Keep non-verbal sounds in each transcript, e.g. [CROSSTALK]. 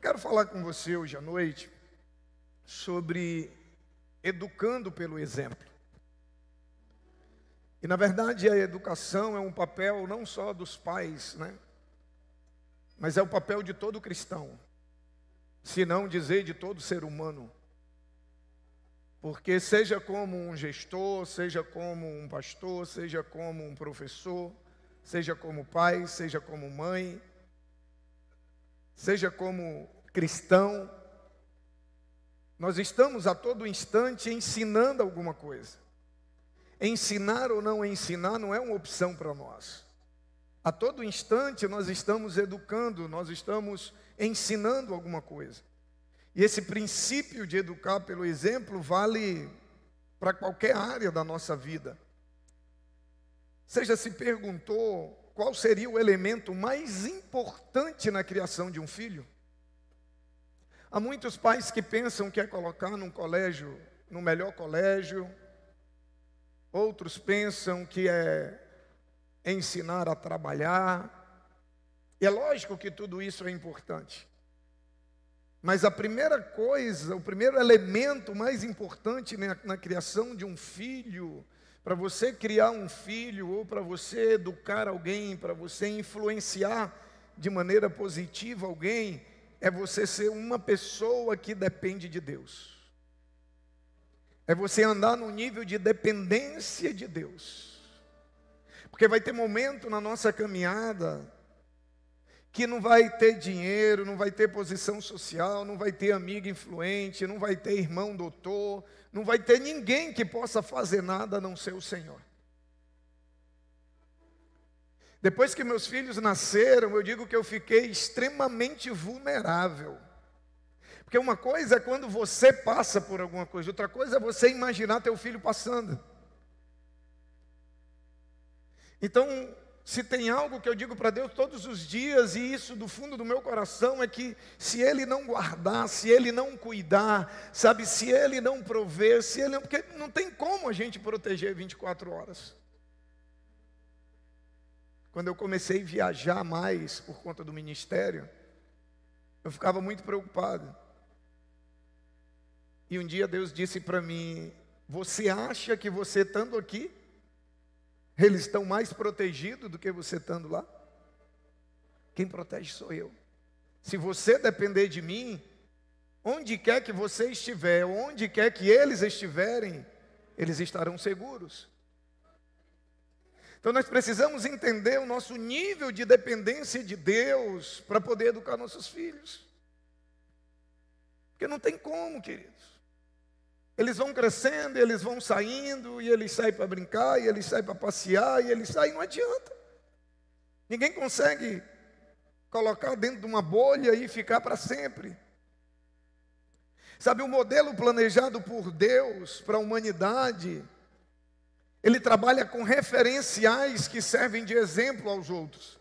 Eu quero falar com você hoje à noite sobre educando pelo exemplo. E na verdade a educação é um papel não só dos pais, né? Mas é o papel de todo cristão, se não dizer de todo ser humano. Porque seja como um gestor, seja como um pastor, seja como um professor, seja como pai, seja como mãe, seja como cristão, nós estamos a todo instante ensinando alguma coisa. Ensinar ou não ensinar não é uma opção para nós. A todo instante nós estamos educando, nós estamos ensinando alguma coisa. E esse princípio de educar pelo exemplo vale para qualquer área da nossa vida. Seja se perguntou qual seria o elemento mais importante na criação de um filho? Há muitos pais que pensam que é colocar num colégio, no melhor colégio, outros pensam que é ensinar a trabalhar. E é lógico que tudo isso é importante. Mas a primeira coisa, o primeiro elemento mais importante na, na criação de um filho para você criar um filho, ou para você educar alguém, para você influenciar de maneira positiva alguém, é você ser uma pessoa que depende de Deus. É você andar no nível de dependência de Deus. Porque vai ter momento na nossa caminhada que não vai ter dinheiro, não vai ter posição social, não vai ter amigo influente, não vai ter irmão doutor, não vai ter ninguém que possa fazer nada a não ser o Senhor. Depois que meus filhos nasceram, eu digo que eu fiquei extremamente vulnerável. Porque uma coisa é quando você passa por alguma coisa, outra coisa é você imaginar teu filho passando. Então, se tem algo que eu digo para Deus todos os dias, e isso do fundo do meu coração, é que se Ele não guardar, se Ele não cuidar, sabe, se Ele não prover, se Ele não. Porque não tem como a gente proteger 24 horas. Quando eu comecei a viajar mais por conta do ministério, eu ficava muito preocupado. E um dia Deus disse para mim: Você acha que você estando aqui, eles estão mais protegidos do que você estando lá. Quem protege sou eu. Se você depender de mim, onde quer que você estiver, onde quer que eles estiverem, eles estarão seguros. Então nós precisamos entender o nosso nível de dependência de Deus para poder educar nossos filhos. Porque não tem como, queridos. Eles vão crescendo, eles vão saindo, e eles saem para brincar, e eles saem para passear, e eles saem, não adianta. Ninguém consegue colocar dentro de uma bolha e ficar para sempre. Sabe, o modelo planejado por Deus para a humanidade, ele trabalha com referenciais que servem de exemplo aos outros.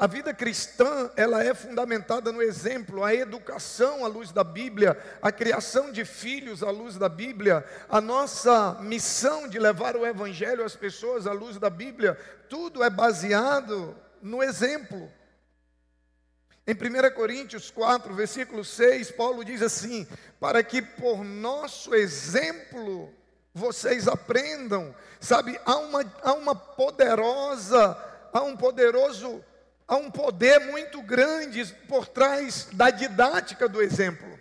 A vida cristã, ela é fundamentada no exemplo, a educação à luz da Bíblia, a criação de filhos à luz da Bíblia, a nossa missão de levar o evangelho às pessoas à luz da Bíblia, tudo é baseado no exemplo. Em 1 Coríntios 4, versículo 6, Paulo diz assim: Para que por nosso exemplo vocês aprendam, sabe, há uma, há uma poderosa, há um poderoso há um poder muito grande por trás da didática do exemplo.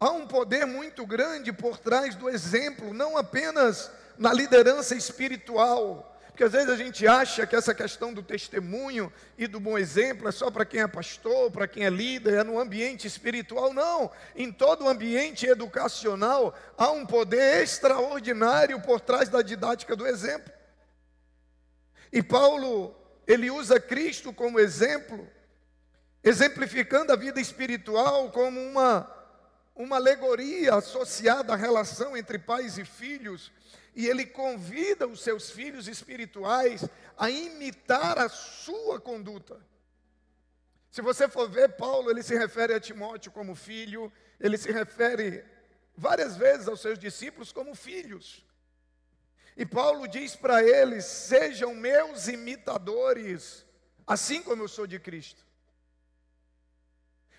Há um poder muito grande por trás do exemplo, não apenas na liderança espiritual, porque às vezes a gente acha que essa questão do testemunho e do bom exemplo é só para quem é pastor, para quem é líder, é no ambiente espiritual. Não, em todo o ambiente educacional há um poder extraordinário por trás da didática do exemplo. E Paulo, ele usa Cristo como exemplo, exemplificando a vida espiritual como uma, uma alegoria associada à relação entre pais e filhos. E ele convida os seus filhos espirituais a imitar a sua conduta. Se você for ver, Paulo, ele se refere a Timóteo como filho, ele se refere várias vezes aos seus discípulos como filhos. E Paulo diz para eles: sejam meus imitadores, assim como eu sou de Cristo.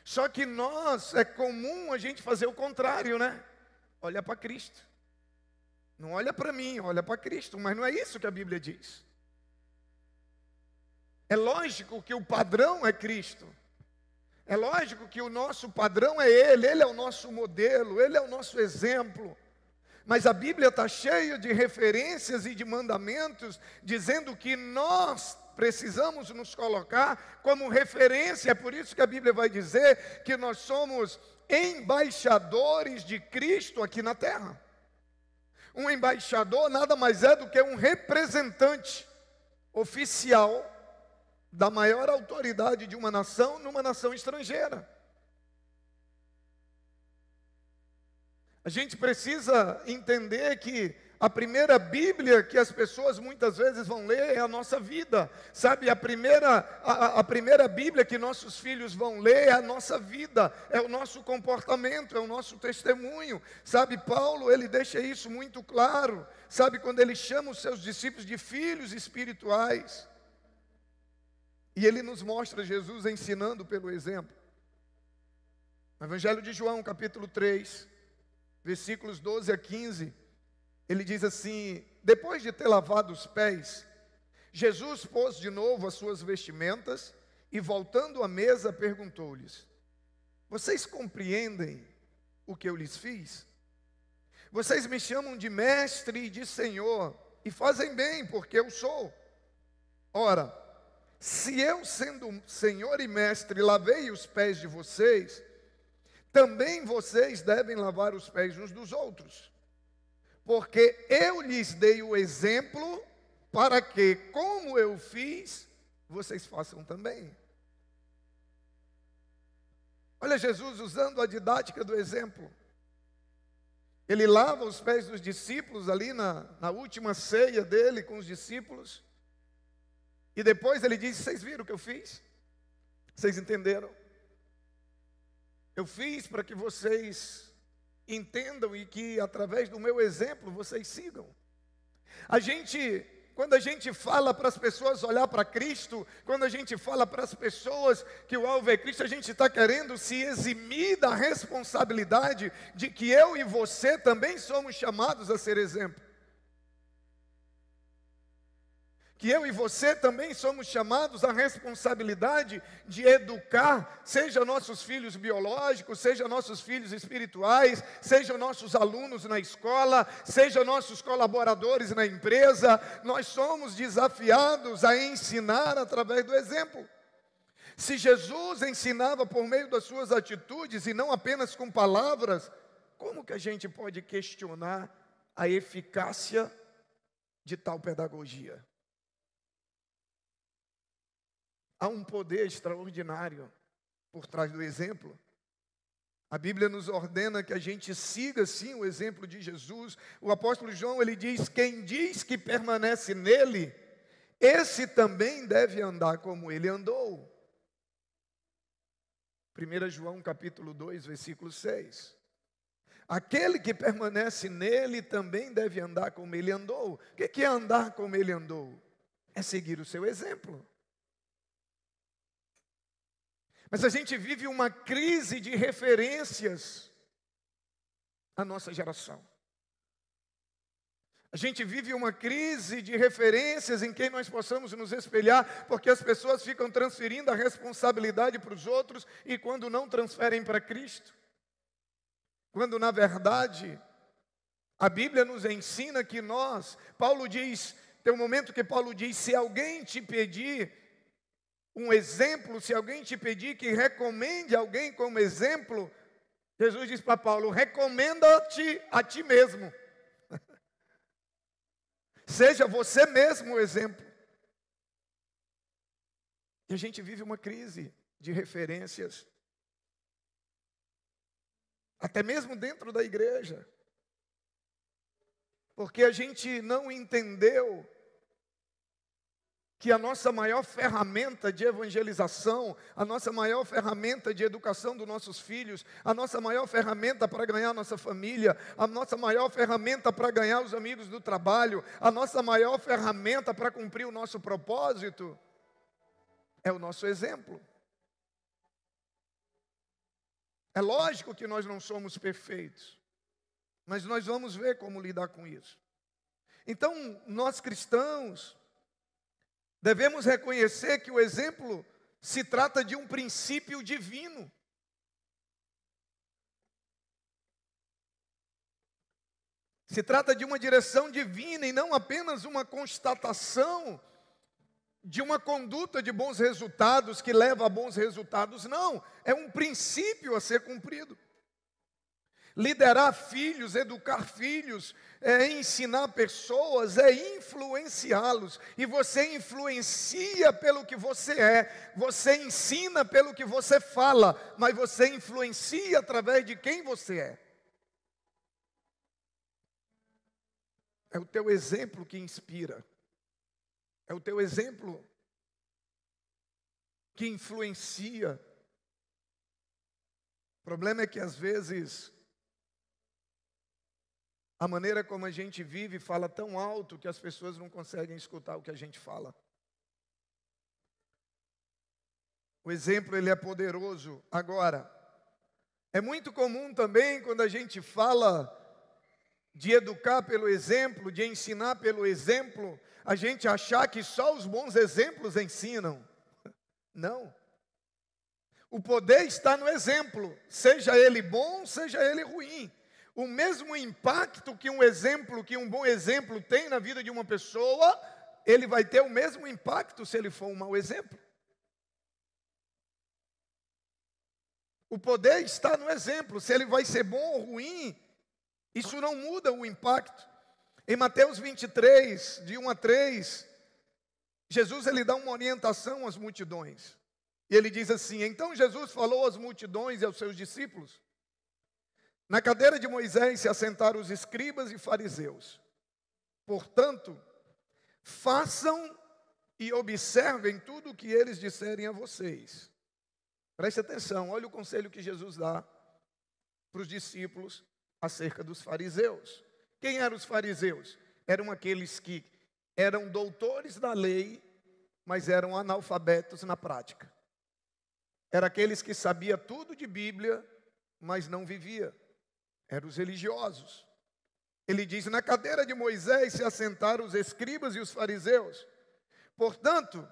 Só que nós, é comum a gente fazer o contrário, né? Olha para Cristo. Não olha para mim, olha para Cristo. Mas não é isso que a Bíblia diz. É lógico que o padrão é Cristo. É lógico que o nosso padrão é Ele, Ele é o nosso modelo, Ele é o nosso exemplo. Mas a Bíblia está cheia de referências e de mandamentos dizendo que nós precisamos nos colocar como referência. É por isso que a Bíblia vai dizer que nós somos embaixadores de Cristo aqui na terra. Um embaixador nada mais é do que um representante oficial da maior autoridade de uma nação numa nação estrangeira. A gente precisa entender que a primeira Bíblia que as pessoas muitas vezes vão ler é a nossa vida, sabe? A primeira, a, a, primeira Bíblia que nossos filhos vão ler é a nossa vida, é o nosso comportamento, é o nosso testemunho, sabe? Paulo, ele deixa isso muito claro, sabe? Quando ele chama os seus discípulos de filhos espirituais, e ele nos mostra Jesus ensinando pelo exemplo. No Evangelho de João, capítulo 3 versículos 12 a 15, ele diz assim: Depois de ter lavado os pés, Jesus pôs de novo as suas vestimentas e, voltando à mesa, perguntou-lhes: Vocês compreendem o que eu lhes fiz? Vocês me chamam de mestre e de senhor, e fazem bem, porque eu sou. Ora, se eu, sendo senhor e mestre, lavei os pés de vocês, também vocês devem lavar os pés uns dos outros. Porque eu lhes dei o exemplo para que, como eu fiz, vocês façam também. Olha Jesus usando a didática do exemplo. Ele lava os pés dos discípulos ali na, na última ceia dele com os discípulos. E depois ele diz: Vocês viram o que eu fiz? Vocês entenderam? Eu fiz para que vocês entendam e que através do meu exemplo vocês sigam. A gente, quando a gente fala para as pessoas olhar para Cristo, quando a gente fala para as pessoas que o alvo é Cristo, a gente está querendo se eximir da responsabilidade de que eu e você também somos chamados a ser exemplo. que eu e você também somos chamados à responsabilidade de educar, seja nossos filhos biológicos, seja nossos filhos espirituais, seja nossos alunos na escola, seja nossos colaboradores na empresa, nós somos desafiados a ensinar através do exemplo. Se Jesus ensinava por meio das suas atitudes e não apenas com palavras, como que a gente pode questionar a eficácia de tal pedagogia? Há um poder extraordinário por trás do exemplo. A Bíblia nos ordena que a gente siga sim o exemplo de Jesus. O apóstolo João, ele diz: "Quem diz que permanece nele, esse também deve andar como ele andou". 1 João capítulo 2, versículo 6. Aquele que permanece nele também deve andar como ele andou. O que é andar como ele andou? É seguir o seu exemplo. Mas a gente vive uma crise de referências à nossa geração. A gente vive uma crise de referências em quem nós possamos nos espelhar, porque as pessoas ficam transferindo a responsabilidade para os outros e quando não transferem para Cristo. Quando na verdade a Bíblia nos ensina que nós, Paulo diz, tem um momento que Paulo diz: se alguém te pedir um exemplo, se alguém te pedir que recomende alguém como exemplo, Jesus diz para Paulo: recomenda-te a ti mesmo. [LAUGHS] Seja você mesmo o exemplo. E a gente vive uma crise de referências. Até mesmo dentro da igreja. Porque a gente não entendeu que a nossa maior ferramenta de evangelização, a nossa maior ferramenta de educação dos nossos filhos, a nossa maior ferramenta para ganhar nossa família, a nossa maior ferramenta para ganhar os amigos do trabalho, a nossa maior ferramenta para cumprir o nosso propósito é o nosso exemplo. É lógico que nós não somos perfeitos, mas nós vamos ver como lidar com isso. Então, nós cristãos, Devemos reconhecer que o exemplo se trata de um princípio divino. Se trata de uma direção divina e não apenas uma constatação de uma conduta de bons resultados que leva a bons resultados, não. É um princípio a ser cumprido. Liderar filhos, educar filhos, é ensinar pessoas, é influenciá-los. E você influencia pelo que você é, você ensina pelo que você fala, mas você influencia através de quem você é. É o teu exemplo que inspira. É o teu exemplo que influencia. O problema é que às vezes a maneira como a gente vive fala tão alto que as pessoas não conseguem escutar o que a gente fala. O exemplo ele é poderoso. Agora, é muito comum também quando a gente fala de educar pelo exemplo, de ensinar pelo exemplo, a gente achar que só os bons exemplos ensinam. [LAUGHS] Não. O poder está no exemplo, seja ele bom, seja ele ruim. O mesmo impacto que um exemplo, que um bom exemplo tem na vida de uma pessoa, ele vai ter o mesmo impacto se ele for um mau exemplo. O poder está no exemplo, se ele vai ser bom ou ruim, isso não muda o impacto. Em Mateus 23, de 1 a 3, Jesus ele dá uma orientação às multidões. E ele diz assim: Então Jesus falou às multidões e aos seus discípulos: na cadeira de Moisés se assentaram os escribas e fariseus. Portanto, façam e observem tudo o que eles disserem a vocês. Preste atenção, olha o conselho que Jesus dá para os discípulos acerca dos fariseus. Quem eram os fariseus? Eram aqueles que eram doutores da lei, mas eram analfabetos na prática. Era aqueles que sabia tudo de Bíblia, mas não vivia eram os religiosos. Ele diz: Na cadeira de Moisés se assentaram os escribas e os fariseus. Portanto,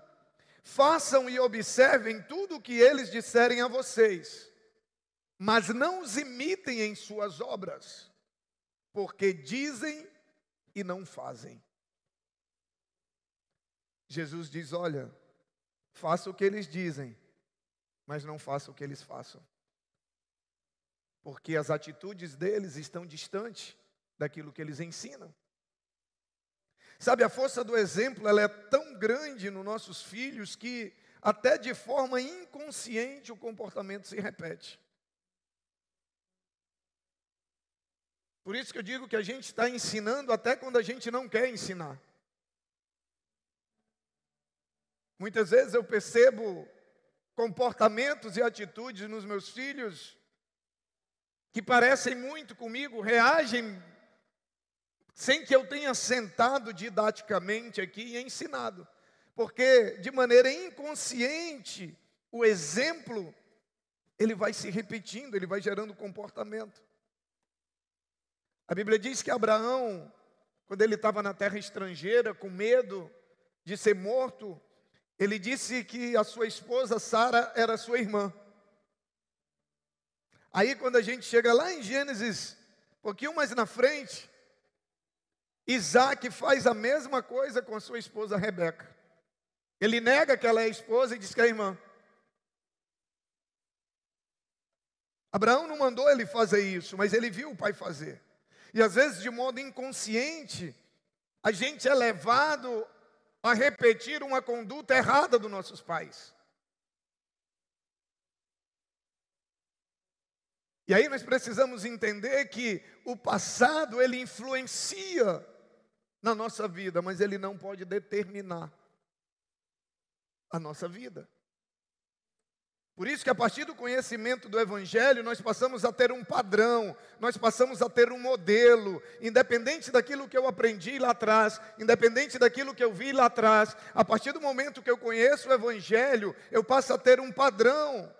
façam e observem tudo o que eles disserem a vocês, mas não os imitem em suas obras, porque dizem e não fazem. Jesus diz: Olha, faça o que eles dizem, mas não faça o que eles façam porque as atitudes deles estão distantes daquilo que eles ensinam. Sabe, a força do exemplo ela é tão grande nos nossos filhos que até de forma inconsciente o comportamento se repete. Por isso que eu digo que a gente está ensinando até quando a gente não quer ensinar. Muitas vezes eu percebo comportamentos e atitudes nos meus filhos que parecem muito comigo, reagem sem que eu tenha sentado didaticamente aqui e ensinado. Porque de maneira inconsciente, o exemplo ele vai se repetindo, ele vai gerando comportamento. A Bíblia diz que Abraão, quando ele estava na terra estrangeira, com medo de ser morto, ele disse que a sua esposa Sara era sua irmã. Aí quando a gente chega lá em Gênesis, um pouquinho mais na frente, Isaac faz a mesma coisa com a sua esposa Rebeca. Ele nega que ela é esposa e diz que é irmã. Abraão não mandou ele fazer isso, mas ele viu o pai fazer. E às vezes, de modo inconsciente, a gente é levado a repetir uma conduta errada dos nossos pais. E aí nós precisamos entender que o passado ele influencia na nossa vida, mas ele não pode determinar a nossa vida. Por isso que a partir do conhecimento do Evangelho, nós passamos a ter um padrão, nós passamos a ter um modelo, independente daquilo que eu aprendi lá atrás, independente daquilo que eu vi lá atrás, a partir do momento que eu conheço o Evangelho, eu passo a ter um padrão.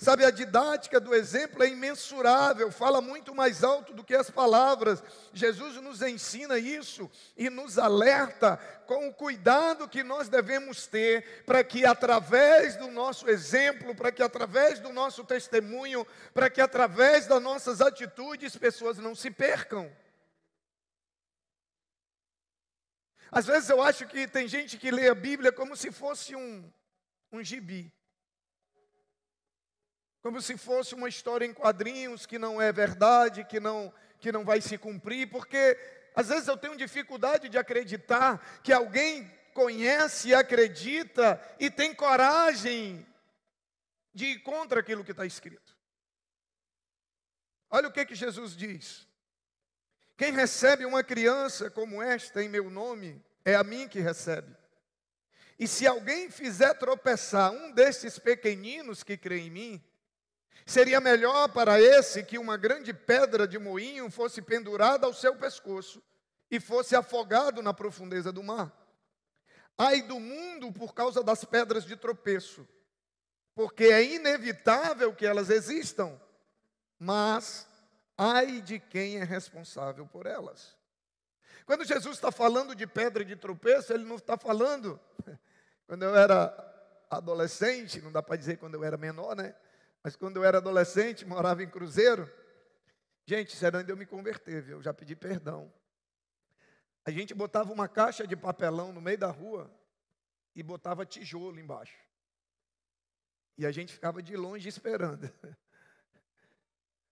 Sabe, a didática do exemplo é imensurável, fala muito mais alto do que as palavras. Jesus nos ensina isso e nos alerta com o cuidado que nós devemos ter para que, através do nosso exemplo, para que, através do nosso testemunho, para que, através das nossas atitudes, pessoas não se percam. Às vezes eu acho que tem gente que lê a Bíblia como se fosse um, um gibi como se fosse uma história em quadrinhos que não é verdade, que não, que não vai se cumprir, porque às vezes eu tenho dificuldade de acreditar que alguém conhece, acredita e tem coragem de ir contra aquilo que está escrito. Olha o que, que Jesus diz. Quem recebe uma criança como esta em meu nome, é a mim que recebe. E se alguém fizer tropeçar um destes pequeninos que crê em mim, Seria melhor para esse que uma grande pedra de moinho fosse pendurada ao seu pescoço e fosse afogado na profundeza do mar. Ai do mundo por causa das pedras de tropeço, porque é inevitável que elas existam, mas ai de quem é responsável por elas. Quando Jesus está falando de pedra de tropeço, ele não está falando. [LAUGHS] Quando eu era adolescente, não dá para dizer quando eu era menor, né? Mas quando eu era adolescente, morava em Cruzeiro. Gente, isso é era eu me converter, viu? Eu já pedi perdão. A gente botava uma caixa de papelão no meio da rua e botava tijolo embaixo. E a gente ficava de longe esperando. [LAUGHS]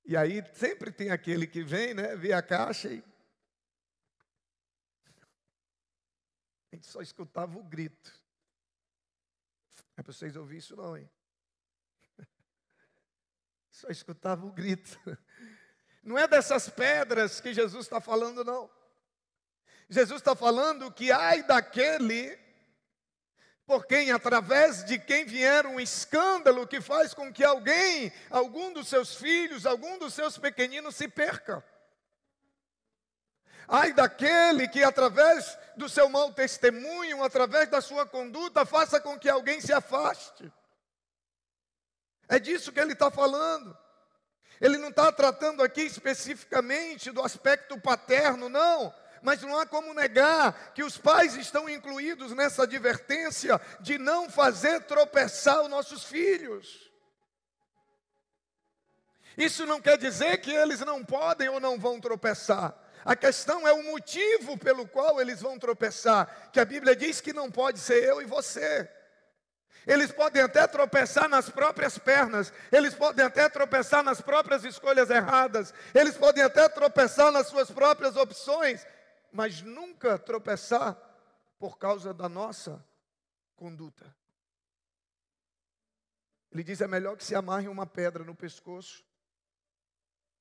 E aí sempre tem aquele que vem, né? Vê a caixa e. A gente só escutava o grito. É para vocês ouvir isso, não, hein? Só escutava o um grito. [LAUGHS] Não é dessas pedras que Jesus está falando, não. Jesus está falando que ai daquele por quem, através de quem vier um escândalo que faz com que alguém, algum dos seus filhos, algum dos seus pequeninos se perca. Ai daquele que, através do seu mau testemunho, através da sua conduta, faça com que alguém se afaste. É disso que ele está falando. Ele não está tratando aqui especificamente do aspecto paterno, não. Mas não há como negar que os pais estão incluídos nessa advertência de não fazer tropeçar os nossos filhos. Isso não quer dizer que eles não podem ou não vão tropeçar. A questão é o motivo pelo qual eles vão tropeçar, que a Bíblia diz que não pode ser eu e você. Eles podem até tropeçar nas próprias pernas, eles podem até tropeçar nas próprias escolhas erradas, eles podem até tropeçar nas suas próprias opções, mas nunca tropeçar por causa da nossa conduta. Ele diz: é melhor que se amarre uma pedra no pescoço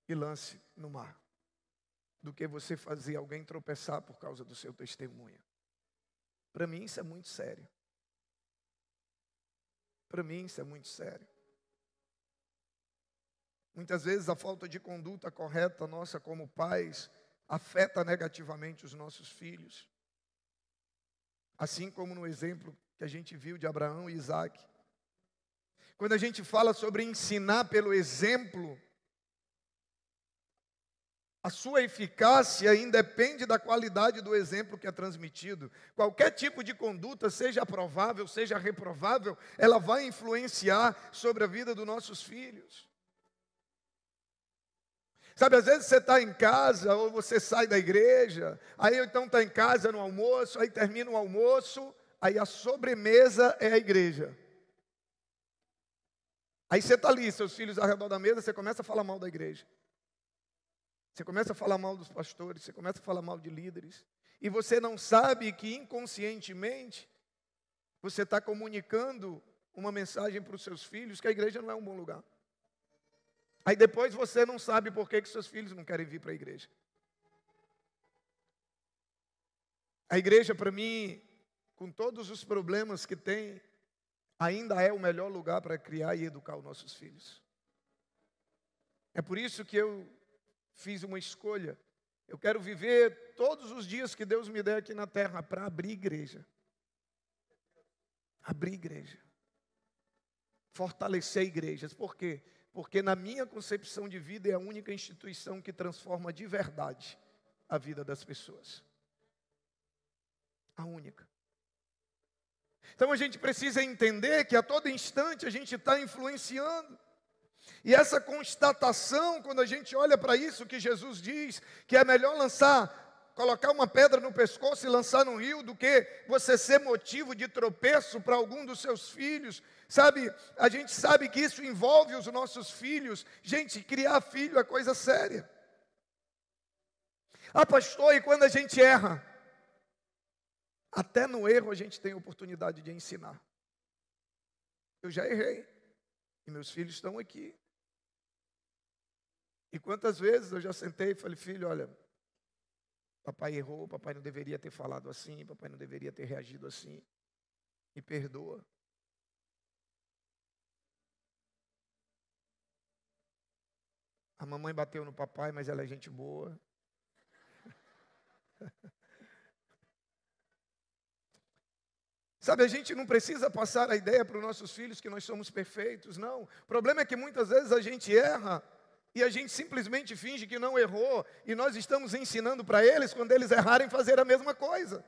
e lance no mar, do que você fazer alguém tropeçar por causa do seu testemunho. Para mim, isso é muito sério. Para mim, isso é muito sério. Muitas vezes a falta de conduta correta nossa como pais afeta negativamente os nossos filhos. Assim como no exemplo que a gente viu de Abraão e Isaac. Quando a gente fala sobre ensinar pelo exemplo, a sua eficácia independe da qualidade do exemplo que é transmitido. Qualquer tipo de conduta, seja provável, seja reprovável, ela vai influenciar sobre a vida dos nossos filhos. Sabe, às vezes você está em casa ou você sai da igreja, aí então está em casa no almoço, aí termina o almoço, aí a sobremesa é a igreja. Aí você está ali, seus filhos ao redor da mesa, você começa a falar mal da igreja. Você começa a falar mal dos pastores, você começa a falar mal de líderes, e você não sabe que inconscientemente você está comunicando uma mensagem para os seus filhos que a igreja não é um bom lugar. Aí depois você não sabe por que, que seus filhos não querem vir para a igreja. A igreja, para mim, com todos os problemas que tem, ainda é o melhor lugar para criar e educar os nossos filhos. É por isso que eu fiz uma escolha. Eu quero viver todos os dias que Deus me der aqui na terra para abrir igreja. Abrir igreja. Fortalecer igrejas. Por quê? Porque na minha concepção de vida é a única instituição que transforma de verdade a vida das pessoas. A única. Então a gente precisa entender que a todo instante a gente está influenciando. E essa constatação, quando a gente olha para isso que Jesus diz, que é melhor lançar, colocar uma pedra no pescoço e lançar no rio, do que você ser motivo de tropeço para algum dos seus filhos. Sabe, a gente sabe que isso envolve os nossos filhos. Gente, criar filho é coisa séria. Ah, pastor, e quando a gente erra? Até no erro a gente tem oportunidade de ensinar. Eu já errei. E meus filhos estão aqui. E quantas vezes eu já sentei e falei, filho, olha, papai errou, papai não deveria ter falado assim, papai não deveria ter reagido assim. Me perdoa. A mamãe bateu no papai, mas ela é gente boa. [LAUGHS] Sabe, a gente não precisa passar a ideia para os nossos filhos que nós somos perfeitos, não. O problema é que muitas vezes a gente erra e a gente simplesmente finge que não errou e nós estamos ensinando para eles, quando eles errarem, fazer a mesma coisa.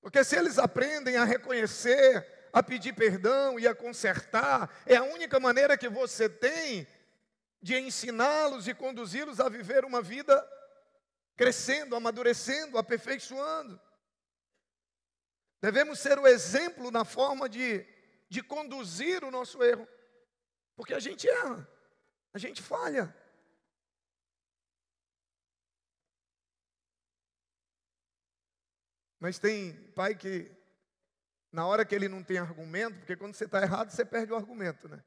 Porque se eles aprendem a reconhecer, a pedir perdão e a consertar, é a única maneira que você tem de ensiná-los e conduzi-los a viver uma vida crescendo, amadurecendo, aperfeiçoando. Devemos ser o exemplo na forma de, de conduzir o nosso erro. Porque a gente erra, a gente falha. Mas tem pai que, na hora que ele não tem argumento, porque quando você está errado, você perde o argumento, né?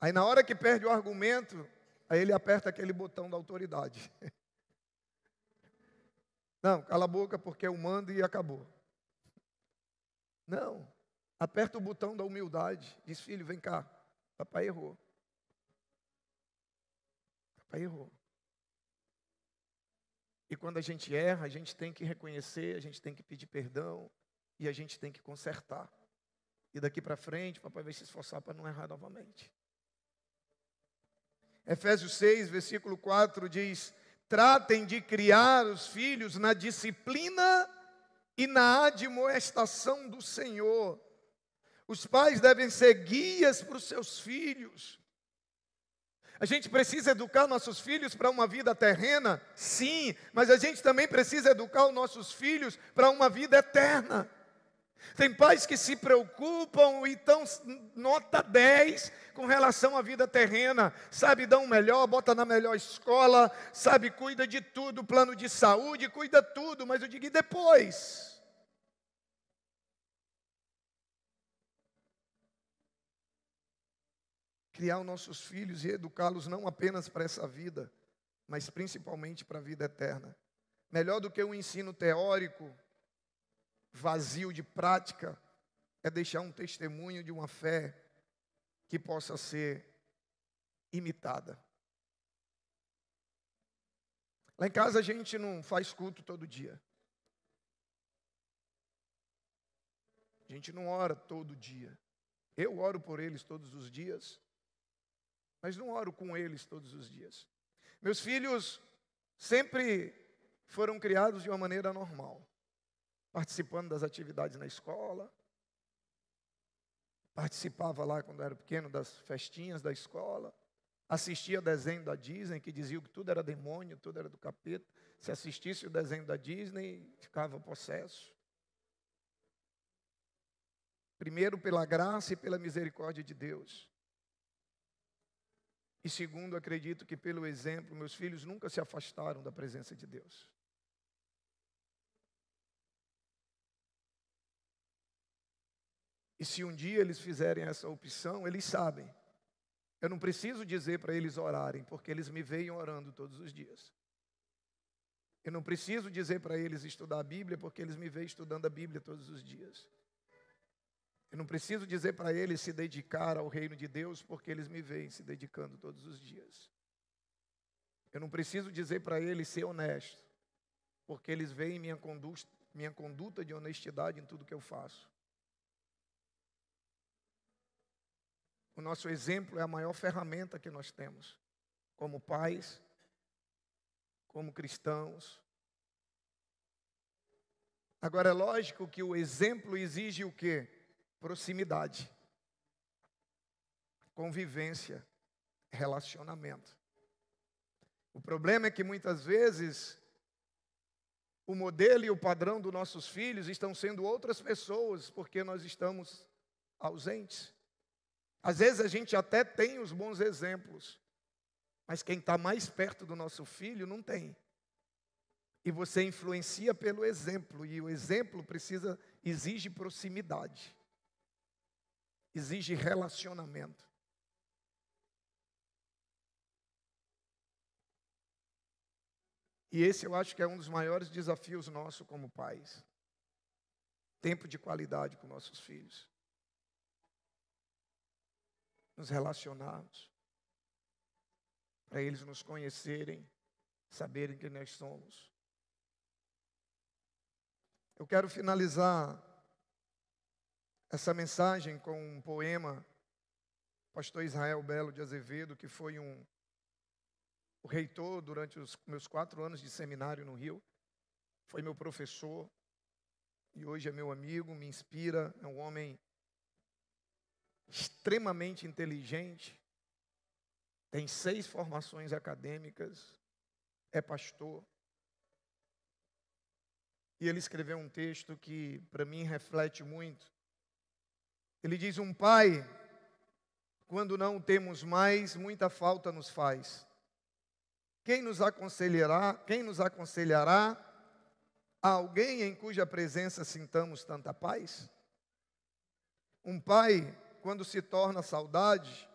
Aí, na hora que perde o argumento, aí ele aperta aquele botão da autoridade. [LAUGHS] Não, cala a boca porque eu mando e acabou. Não. Aperta o botão da humildade. Diz, filho, vem cá. Papai errou. Papai errou. E quando a gente erra, a gente tem que reconhecer, a gente tem que pedir perdão e a gente tem que consertar. E daqui para frente, papai vai se esforçar para não errar novamente. Efésios 6, versículo 4 diz: Tratem de criar os filhos na disciplina e na admoestação do Senhor. Os pais devem ser guias para os seus filhos. A gente precisa educar nossos filhos para uma vida terrena? Sim, mas a gente também precisa educar os nossos filhos para uma vida eterna. Tem pais que se preocupam e estão nota 10 com relação à vida terrena, sabe, dão o melhor, bota na melhor escola, sabe, cuida de tudo, plano de saúde, cuida tudo, mas eu digo e depois. Criar os nossos filhos e educá-los não apenas para essa vida, mas principalmente para a vida eterna. Melhor do que o um ensino teórico, vazio de prática é deixar um testemunho de uma fé que possa ser imitada. Lá em casa a gente não faz culto todo dia. A gente não ora todo dia. Eu oro por eles todos os dias, mas não oro com eles todos os dias. Meus filhos sempre foram criados de uma maneira normal participando das atividades na escola, participava lá quando era pequeno das festinhas da escola, assistia desenho da Disney, que dizia que tudo era demônio, tudo era do capeta. Se assistisse o desenho da Disney, ficava possesso. Primeiro, pela graça e pela misericórdia de Deus. E segundo, acredito que pelo exemplo, meus filhos nunca se afastaram da presença de Deus. E se um dia eles fizerem essa opção, eles sabem. Eu não preciso dizer para eles orarem, porque eles me veem orando todos os dias. Eu não preciso dizer para eles estudar a Bíblia, porque eles me veem estudando a Bíblia todos os dias. Eu não preciso dizer para eles se dedicar ao reino de Deus, porque eles me veem se dedicando todos os dias. Eu não preciso dizer para eles ser honesto, porque eles veem minha conduta, minha conduta de honestidade em tudo que eu faço. O nosso exemplo é a maior ferramenta que nós temos, como pais, como cristãos. Agora, é lógico que o exemplo exige o quê? Proximidade, convivência, relacionamento. O problema é que muitas vezes o modelo e o padrão dos nossos filhos estão sendo outras pessoas porque nós estamos ausentes. Às vezes a gente até tem os bons exemplos, mas quem está mais perto do nosso filho não tem. E você influencia pelo exemplo, e o exemplo precisa, exige proximidade, exige relacionamento. E esse eu acho que é um dos maiores desafios nossos como pais. Tempo de qualidade com nossos filhos nos relacionarmos, para eles nos conhecerem, saberem quem nós somos. Eu quero finalizar essa mensagem com um poema, pastor Israel Belo de Azevedo, que foi um o reitor durante os meus quatro anos de seminário no Rio, foi meu professor e hoje é meu amigo, me inspira, é um homem extremamente inteligente, tem seis formações acadêmicas, é pastor. E ele escreveu um texto que, para mim, reflete muito. Ele diz: Um pai, quando não temos mais, muita falta nos faz. Quem nos aconselhará? Quem nos aconselhará? Alguém em cuja presença sintamos tanta paz? Um pai quando se torna saudade,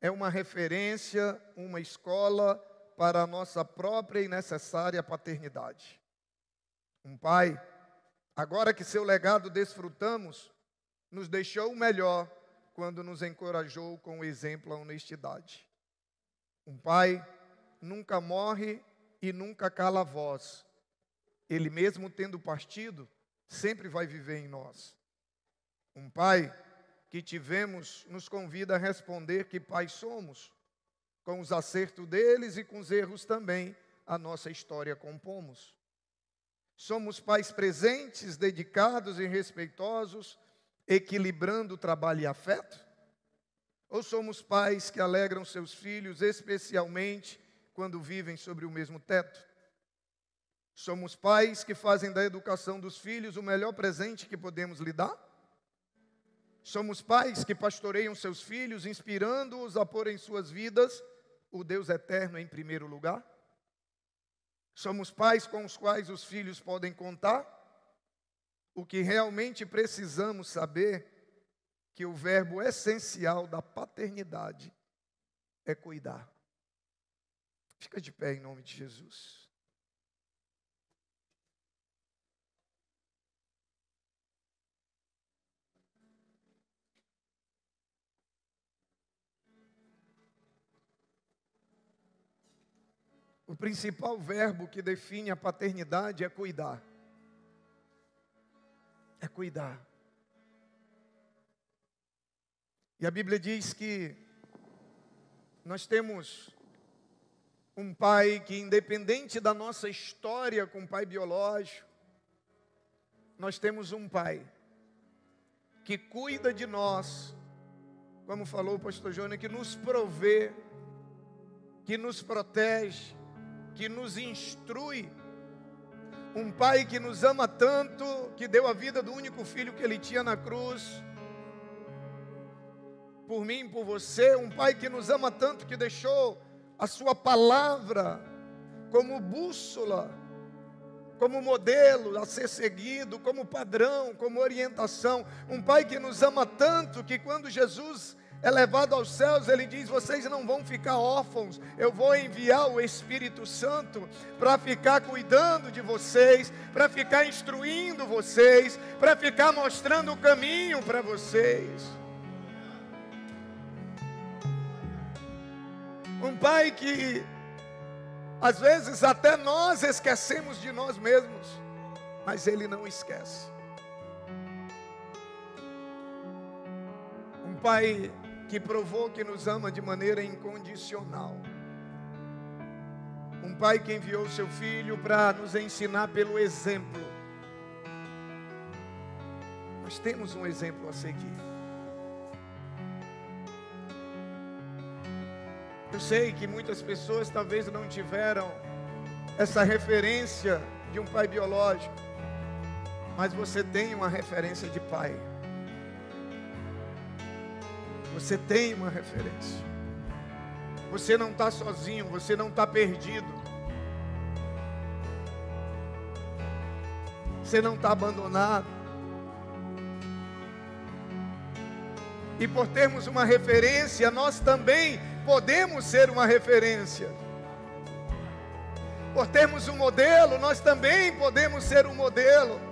é uma referência, uma escola para a nossa própria e necessária paternidade. Um pai, agora que seu legado desfrutamos, nos deixou o melhor quando nos encorajou com o exemplo à honestidade. Um pai nunca morre e nunca cala a voz. Ele mesmo tendo partido, sempre vai viver em nós. Um pai que tivemos nos convida a responder que pais somos. Com os acertos deles e com os erros também, a nossa história compomos. Somos pais presentes, dedicados e respeitosos, equilibrando trabalho e afeto? Ou somos pais que alegram seus filhos, especialmente quando vivem sobre o mesmo teto? Somos pais que fazem da educação dos filhos o melhor presente que podemos lhe dar? Somos pais que pastoreiam seus filhos, inspirando-os a pôr em suas vidas o Deus eterno em primeiro lugar? Somos pais com os quais os filhos podem contar? O que realmente precisamos saber que o verbo essencial da paternidade é cuidar. Fica de pé em nome de Jesus. O principal verbo que define a paternidade é cuidar. É cuidar. E a Bíblia diz que nós temos um pai que, independente da nossa história com o pai biológico, nós temos um pai que cuida de nós, como falou o pastor Júnior, que nos provê, que nos protege, que nos instrui, um pai que nos ama tanto, que deu a vida do único filho que ele tinha na cruz, por mim, por você, um pai que nos ama tanto, que deixou a sua palavra como bússola, como modelo a ser seguido, como padrão, como orientação. Um pai que nos ama tanto que quando Jesus é levado aos céus, ele diz: Vocês não vão ficar órfãos, eu vou enviar o Espírito Santo para ficar cuidando de vocês, para ficar instruindo vocês, para ficar mostrando o caminho para vocês. Um pai que, às vezes, até nós esquecemos de nós mesmos, mas ele não esquece. Um pai que provou que nos ama de maneira incondicional. Um pai que enviou seu filho para nos ensinar pelo exemplo. Nós temos um exemplo a seguir. Eu sei que muitas pessoas talvez não tiveram essa referência de um pai biológico, mas você tem uma referência de pai. Você tem uma referência. Você não está sozinho, você não está perdido. Você não está abandonado. E por termos uma referência, nós também podemos ser uma referência. Por termos um modelo, nós também podemos ser um modelo.